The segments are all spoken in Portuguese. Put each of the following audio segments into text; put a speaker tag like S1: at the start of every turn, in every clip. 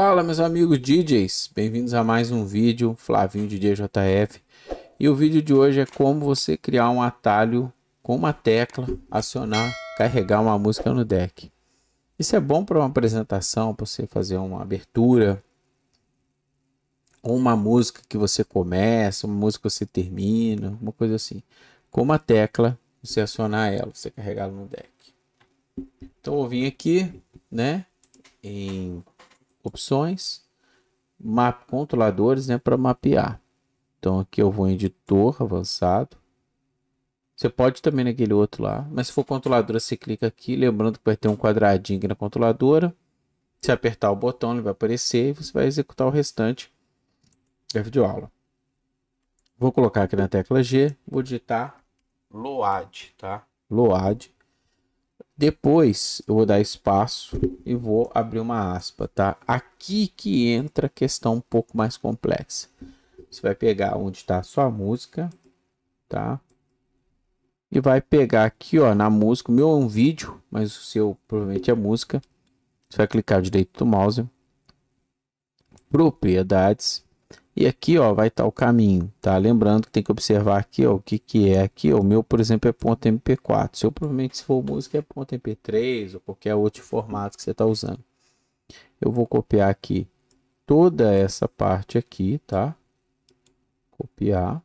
S1: Fala meus amigos DJs, bem-vindos a mais um vídeo, Flavinho DJ JF E o vídeo de hoje é como você criar um atalho com uma tecla, acionar, carregar uma música no deck Isso é bom para uma apresentação, para você fazer uma abertura Ou uma música que você começa, uma música que você termina, uma coisa assim Com uma tecla, você acionar ela, você carregar ela no deck Então eu vim aqui, né, em opções, map, controladores, né, para mapear. Então aqui eu vou em editor avançado. Você pode também naquele outro lá, mas se for controladora, você clica aqui, lembrando que vai ter um quadradinho aqui na controladora. Se apertar o botão, ele vai aparecer e você vai executar o restante da videoaula. Vou colocar aqui na tecla G, vou digitar LOAD, tá? LOAD. Depois eu vou dar espaço e vou abrir uma aspa, tá? Aqui que entra a questão um pouco mais complexa. Você vai pegar onde está a sua música, tá? E vai pegar aqui, ó, na música. O meu é um vídeo, mas o seu provavelmente é música. Você vai clicar direito do mouse. Propriedades. E aqui, ó, vai estar tá o caminho, tá? Lembrando que tem que observar aqui, ó, o que que é aqui, ó. O meu, por exemplo, é ponto .mp4. Seu, provavelmente, se for música, é ponto .mp3 ou qualquer outro formato que você está usando. Eu vou copiar aqui toda essa parte aqui, tá? Copiar.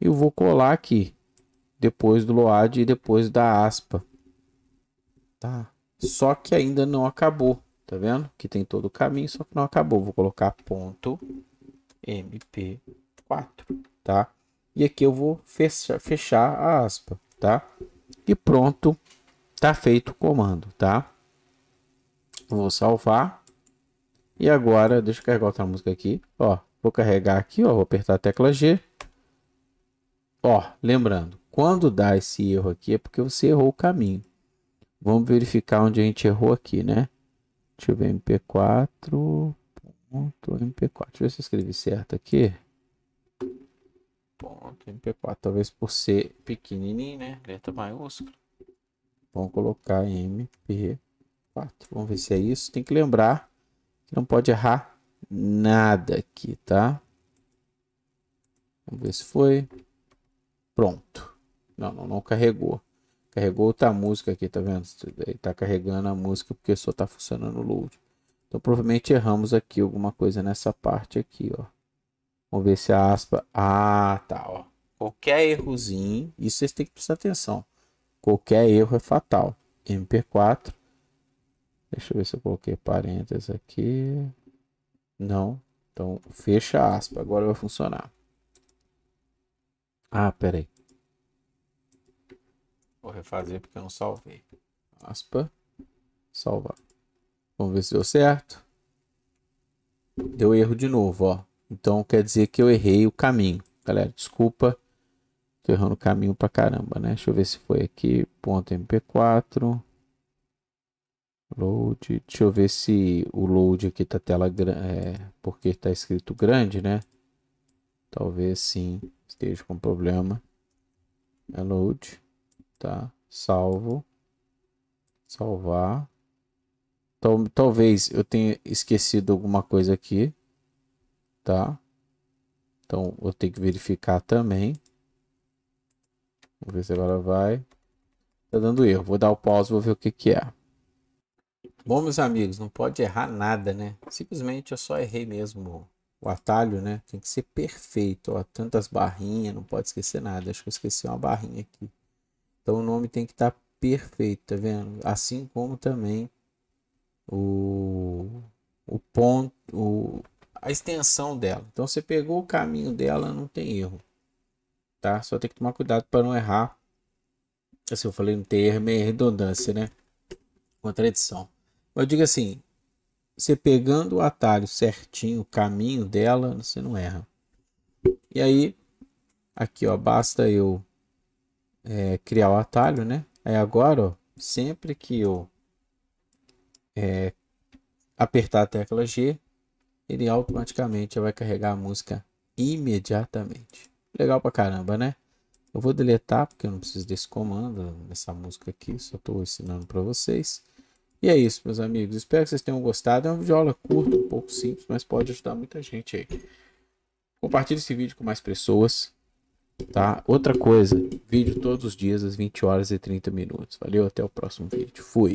S1: E eu vou colar aqui, depois do load e depois da aspa, tá? Só que ainda não acabou. Tá vendo? Que tem todo o caminho, só que não acabou. Vou colocar ponto MP4, tá? E aqui eu vou fechar, fechar a aspa, tá? E pronto, tá feito o comando, tá? Vou salvar. E agora, deixa eu carregar outra música aqui, ó. Vou carregar aqui, ó, vou apertar a tecla G. Ó, lembrando, quando dá esse erro aqui é porque você errou o caminho. Vamos verificar onde a gente errou aqui, né? Deixa eu ver mp4. Ponto mp4. Deixa eu ver se eu escrevi certo aqui. Ponto mp4. Talvez por ser pequenininho, né? Letra maiúscula. Vamos colocar mp4. Vamos ver se é isso. Tem que lembrar que não pode errar nada aqui, tá? Vamos ver se foi. Pronto. Não, não, não carregou. Carregou outra música aqui, tá vendo? Tá carregando a música porque só tá funcionando o load. Então provavelmente erramos aqui alguma coisa nessa parte aqui, ó. Vamos ver se a aspa... Ah, tá, ó. Qualquer errozinho, isso vocês têm que prestar atenção. Qualquer erro é fatal. MP4. Deixa eu ver se eu coloquei parênteses aqui. Não. Então fecha a aspa, agora vai funcionar. Ah, peraí. Vou refazer porque eu não salvei. Aspa. Salvar. Vamos ver se deu certo. Deu erro de novo, ó. Então quer dizer que eu errei o caminho. Galera, desculpa. Tô errando o caminho pra caramba, né? Deixa eu ver se foi aqui. Ponto MP4. Load. Deixa eu ver se o load aqui tá tela grande. É, porque tá escrito grande, né? Talvez sim. Esteja com problema. É load tá? Salvo, salvar. talvez eu tenha esquecido alguma coisa aqui, tá? Então eu tenho que verificar também. Vamos ver se agora vai. Tá dando erro. Vou dar o pause, vou ver o que que é. Bom, meus amigos, não pode errar nada, né? Simplesmente eu só errei mesmo o atalho, né? Tem que ser perfeito, ó. Tantas barrinhas, não pode esquecer nada. Acho que eu esqueci uma barrinha aqui. Então o nome tem que estar tá perfeito, tá vendo? Assim como também o, o ponto, o, a extensão dela. Então você pegou o caminho dela, não tem erro, tá? Só tem que tomar cuidado para não errar. Assim, eu falei não ter erro, é redundância, né? Contradição. Mas eu digo assim, você pegando o atalho certinho, o caminho dela, você não erra. E aí, aqui ó, basta eu é, criar o atalho, né? Aí é agora, ó, sempre que eu é, apertar a tecla G, ele automaticamente vai carregar a música imediatamente. Legal pra caramba, né? Eu vou deletar porque eu não preciso desse comando nessa música aqui, só estou ensinando para vocês. E é isso, meus amigos. Espero que vocês tenham gostado. É um vídeo aula curto, um pouco simples, mas pode ajudar muita gente aí. Compartilhe esse vídeo com mais pessoas. Tá? Outra coisa, vídeo todos os dias às 20 horas e 30 minutos. Valeu, até o próximo vídeo. Fui.